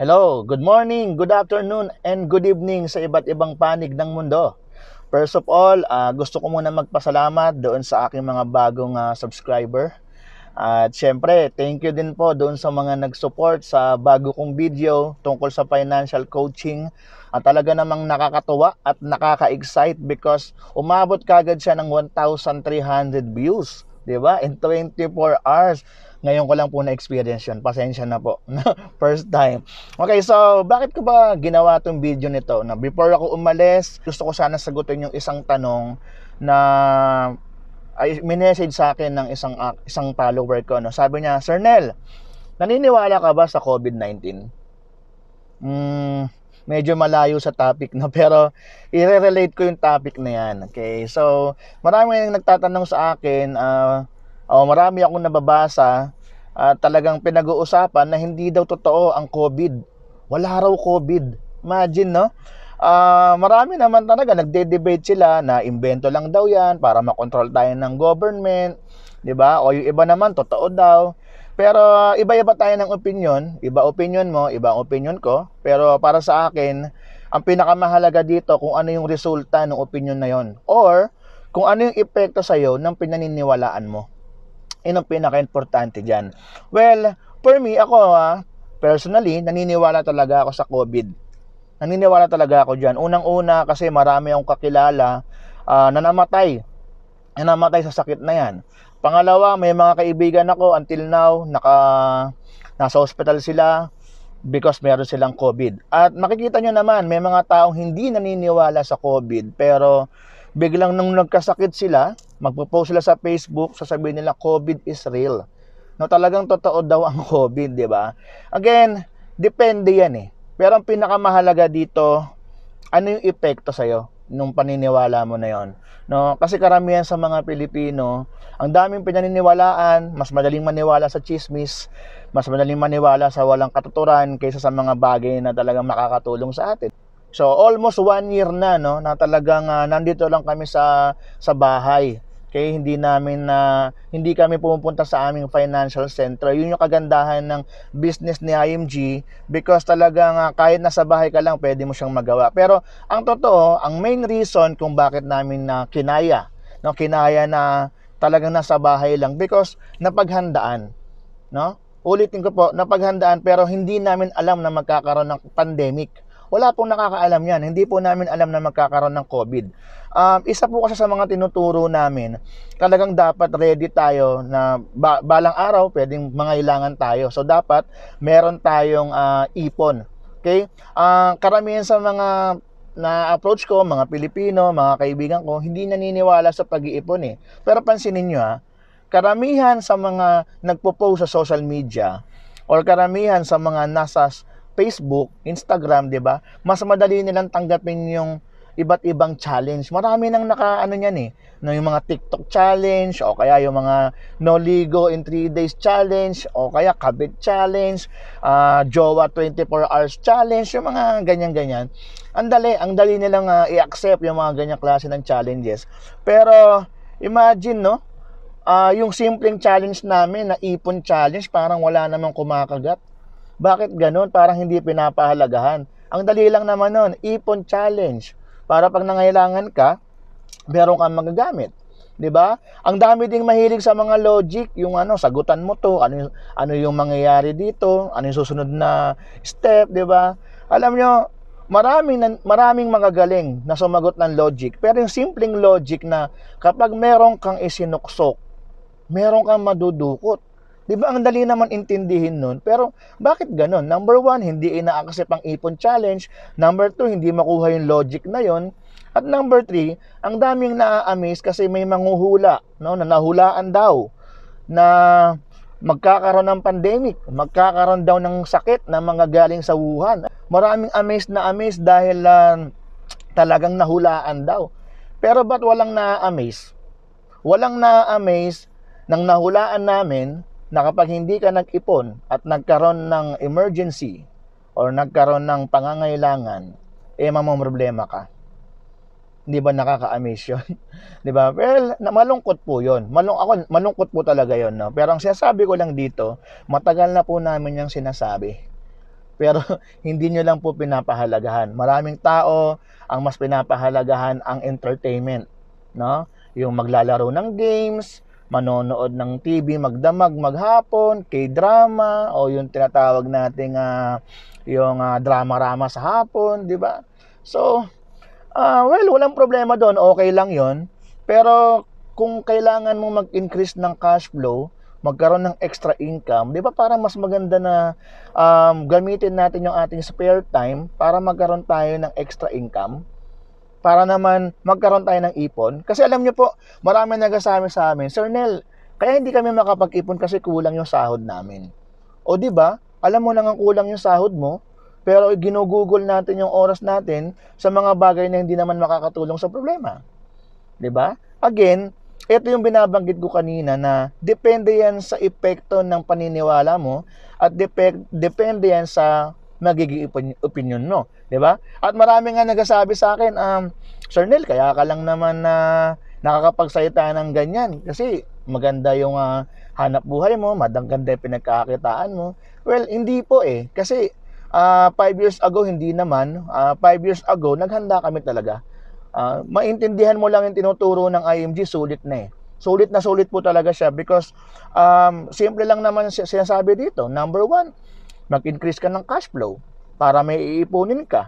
Hello, good morning, good afternoon, and good evening sa iba't ibang panig ng mundo. First of all, uh, gusto ko muna magpasalamat doon sa aking mga bagong uh, subscriber. at syempre, thank you din po doon sa mga nag-support sa bago kong video tungkol sa financial coaching. At ah, talaga namang nakakatuwa at nakaka-excite because umabot kagad siya ng 1,300 views. 'di ba? In 24 hours. Ngayon ko lang po na-experience yun. Pasensya na po. First time. Okay, so bakit ko ba ginawa itong video nito? Na before ako umalis, gusto ko sana sagutin yung isang tanong na ay minessage sa akin ng isang ah, isang follower ko no. Sabi niya, "Sir Nel, naniniwala ka ba sa COVID-19?" Mm, medyo malayo sa topic na pero i-relate ko yung topic na yan. Okay? So, marami nang nagtatanong sa akin uh, oh, marami akong nababasa uh, talagang pinag-uusapan na hindi daw totoo ang COVID. Wala raw COVID. Imagine, no? Uh, marami naman talaga nagde-debate sila na imbento lang daw 'yan para makontrol tayo ng government, 'di ba? O yung iba naman totoo daw. Pero ah, iba-iba tayo ng opinion, iba opinion mo, iba opinion ko. Pero para sa akin, ang pinakamahalaga dito kung ano yung resulta ng opinion na 'yon or kung ano yung epekto sa iyo ng pinaniniwalaan mo. Yan ang pinaka-importante dyan. Well, for me, ako ha, personally, naniniwala talaga ako sa COVID. Naniniwala talaga ako dyan. Unang-una kasi marami akong kakilala uh, na namatay. Na namatay sa sakit na yan. Pangalawa, may mga kaibigan ako until now, naka, nasa hospital sila because meron silang COVID. At makikita nyo naman, may mga taong hindi naniniwala sa COVID pero biglang nung nagkasakit sila, Magpo-post sila sa Facebook, sasabihin nila COVID is real. No, talagang totoo daw ang COVID, 'di ba? Again, depende 'yan eh. Pero ang pinakamahalaga dito, ano yung epekto sa iyo nung paniniwala mo na yon. No? Kasi karamihan sa mga Pilipino, ang daming pinaniniwalaan, mas madaling maniwala sa chismis, mas madaling maniwala sa walang katuturan kaysa sa mga bagay na talagang makakatulong sa atin. So almost one year na no na talagang uh, nandito lang kami sa sa bahay Okay, hindi namin na hindi kami pumupunta sa aming financial center. Yun yung kagandahan ng business ni IMG because talagang uh, kahit nasa bahay ka lang, pwede mo siyang magawa. Pero ang totoo, ang main reason kung bakit namin na kinaya, no, kinaya na talagang nasa bahay lang because napaghandaan, no? Ulitin ko po, napaghandaan pero hindi namin alam na magkakaroon ng pandemic wala pong nakakaalam yan. Hindi po namin alam na magkakaroon ng COVID. Um, isa po kasi sa mga tinuturo namin, talagang dapat ready tayo na ba- balang araw pwedeng mangailangan tayo. So dapat meron tayong uh, ipon. Okay? Uh, karamihan sa mga na-approach ko, mga Pilipino, mga kaibigan ko, hindi naniniwala sa pag-iipon eh. Pero pansinin nyo ha, ah, karamihan sa mga nagpo-post sa social media or karamihan sa mga nasa Facebook, Instagram, 'di ba? Mas madali nilang tanggapin yung iba't ibang challenge. Marami nang nakaano niyan eh, no, yung mga TikTok challenge o kaya yung mga no ligo in 3 days challenge o kaya kabit challenge, uh, jowa 24 hours challenge, yung mga ganyan-ganyan. Ang dali, ang dali nilang uh, i-accept yung mga ganyang klase ng challenges. Pero imagine no, uh, yung simpleng challenge namin na ipon challenge, parang wala namang kumakagat. Bakit ganun? Parang hindi pinapahalagahan. Ang dali lang naman nun, ipon challenge. Para pag nangailangan ka, meron kang magagamit. 'di ba? Ang dami ding mahilig sa mga logic, yung ano, sagutan mo 'to, ano ano yung mangyayari dito, ano yung susunod na step, 'di ba? Alam nyo, maraming maraming magagaling na sumagot ng logic, pero yung simpleng logic na kapag meron kang isinuksok, meron kang madudukot. Di ba ang dali naman intindihin nun? Pero bakit ganun? Number one, hindi ina-accept ang ipon challenge. Number two, hindi makuha yung logic na yon. At number three, ang daming naa-amaze kasi may manguhula, no, na nahulaan daw na magkakaroon ng pandemic, magkakaroon daw ng sakit na mga galing sa Wuhan. Maraming amazed na amazed dahil uh, talagang nahulaan daw. Pero ba't walang na-amaze? Walang na-amaze nang nahulaan namin na kapag hindi ka nag-ipon at nagkaroon ng emergency or nagkaroon ng pangangailangan, eh mamamroblema ka. Hindi ba nakaka-amaze yun? Di ba? Well, malungkot po yun. Malung ako, malungkot po talaga yun. No? Pero ang sinasabi ko lang dito, matagal na po namin yung sinasabi. Pero hindi nyo lang po pinapahalagahan. Maraming tao, ang mas pinapahalagahan ang entertainment. No? Yung maglalaro ng games, manonood ng TV, magdamag, maghapon, K-drama, o yung tinatawag nating uh, yung uh, drama-rama sa hapon, di ba? So, uh, well, walang problema doon, okay lang yon Pero kung kailangan mong mag-increase ng cash flow, magkaroon ng extra income, 'di ba? Para mas maganda na um, gamitin natin yung ating spare time para magkaroon tayo ng extra income para naman magkaroon tayo ng ipon. Kasi alam nyo po, marami nagasabi sa amin, Sir Nel, kaya hindi kami makapag-ipon kasi kulang yung sahod namin. O di ba? Alam mo lang ang kulang yung sahod mo, pero ginugugol natin yung oras natin sa mga bagay na hindi naman makakatulong sa problema. 'Di ba? Again, ito yung binabanggit ko kanina na depende yan sa epekto ng paniniwala mo at depend, depende yan sa magiging opinion no, 'di ba? At marami nga nagsasabi sa akin, um, Sir Neil, kaya ka lang naman na nakakapagsalita ng ganyan kasi maganda yung uh, hanap buhay mo, madaganda yung pinagkakitaan mo. Well, hindi po eh kasi 5 uh, ah, years ago hindi naman, 5 uh, ah, years ago naghanda kami talaga. Uh, maintindihan mo lang yung tinuturo ng IMG, sulit na eh. Sulit na sulit po talaga siya because um, simple lang naman sinasabi dito. Number one, mag-increase ka ng cash flow para may iipunin ka.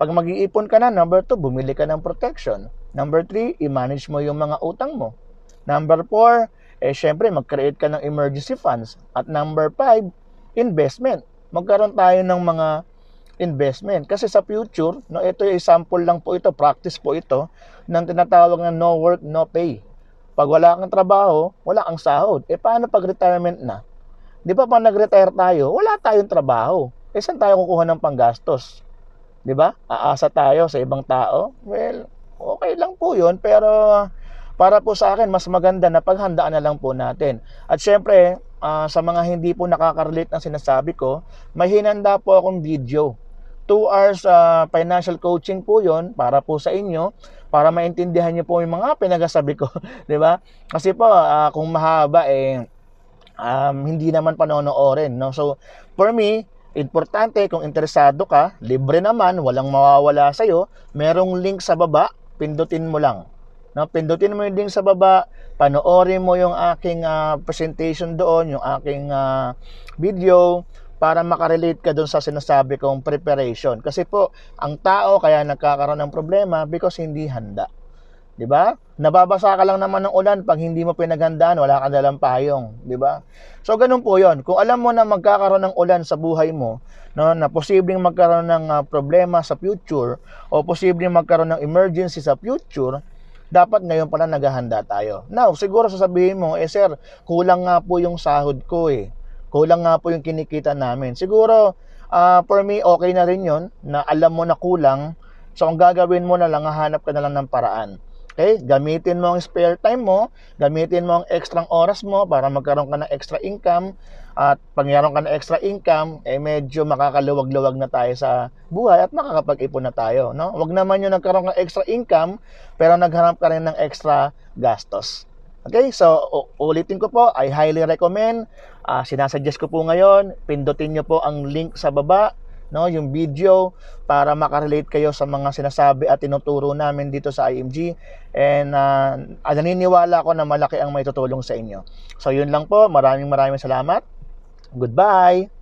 Pag mag-iipon ka na, number 2, bumili ka ng protection. Number 3, i-manage mo yung mga utang mo. Number 4, eh syempre mag-create ka ng emergency funds. At number 5, investment. Magkaroon tayo ng mga investment. Kasi sa future, no, ito yung example lang po ito, practice po ito, ng tinatawag na no work, no pay. Pag wala kang trabaho, wala kang sahod. Eh, paano pag retirement na? Di ba pag nag-retire tayo, wala tayong trabaho. Eh saan tayo kukuha ng panggastos? Di ba? Aasa tayo sa ibang tao? Well, okay lang po yun. Pero ah, para po sa akin, mas maganda na paghandaan na lang po natin. At syempre, uh, sa mga hindi po nakakarelate ng sinasabi ko, may hinanda po akong video 2 hours uh, financial coaching po 'yon para po sa inyo para maintindihan niyo po yung mga pinagsasabi ko, 'di ba? Kasi po uh, kung mahaba eh um, hindi naman panonoorin. No? So, for me, importante kung interesado ka, libre naman, walang mawawala sa'yo, merong link sa baba, pindutin mo lang. No, pindutin mo yung link sa baba, panoorin mo yung aking uh, presentation doon, yung aking uh, video, para makarelate ka doon sa sinasabi kong preparation. Kasi po, ang tao kaya nagkakaroon ng problema because hindi handa. 'di ba? Nababasa ka lang naman ng ulan pag hindi mo pinaghandaan, wala kang dalang payong, 'di ba? So ganun po 'yon. Kung alam mo na magkakaroon ng ulan sa buhay mo, no, na posibleng magkaroon ng uh, problema sa future o posibleng magkaroon ng emergency sa future, dapat ngayon pala naghahanda tayo. Now, siguro sasabihin mo, eh sir, kulang nga po yung sahod ko eh. Kulang nga po yung kinikita namin. Siguro, uh, for me, okay na rin yon na alam mo na kulang. So, ang gagawin mo na lang, hahanap ka na lang ng paraan Okay? Gamitin mo ang spare time mo, gamitin mo ang extra oras mo para magkaroon ka ng extra income at pag ka ng extra income, eh medyo makakaluwag-luwag na tayo sa buhay at makakapag-ipon na tayo, no? Huwag naman 'yung nagkaroon ng extra income pero nagharap ka rin ng extra gastos. Okay, so ulitin ko po, I highly recommend, uh, sinasuggest ko po ngayon, pindutin nyo po ang link sa baba no, yung video para makarelate kayo sa mga sinasabi at tinuturo namin dito sa IMG and uh, naniniwala ako na malaki ang may tutulong sa inyo. So yun lang po, maraming maraming salamat. Goodbye.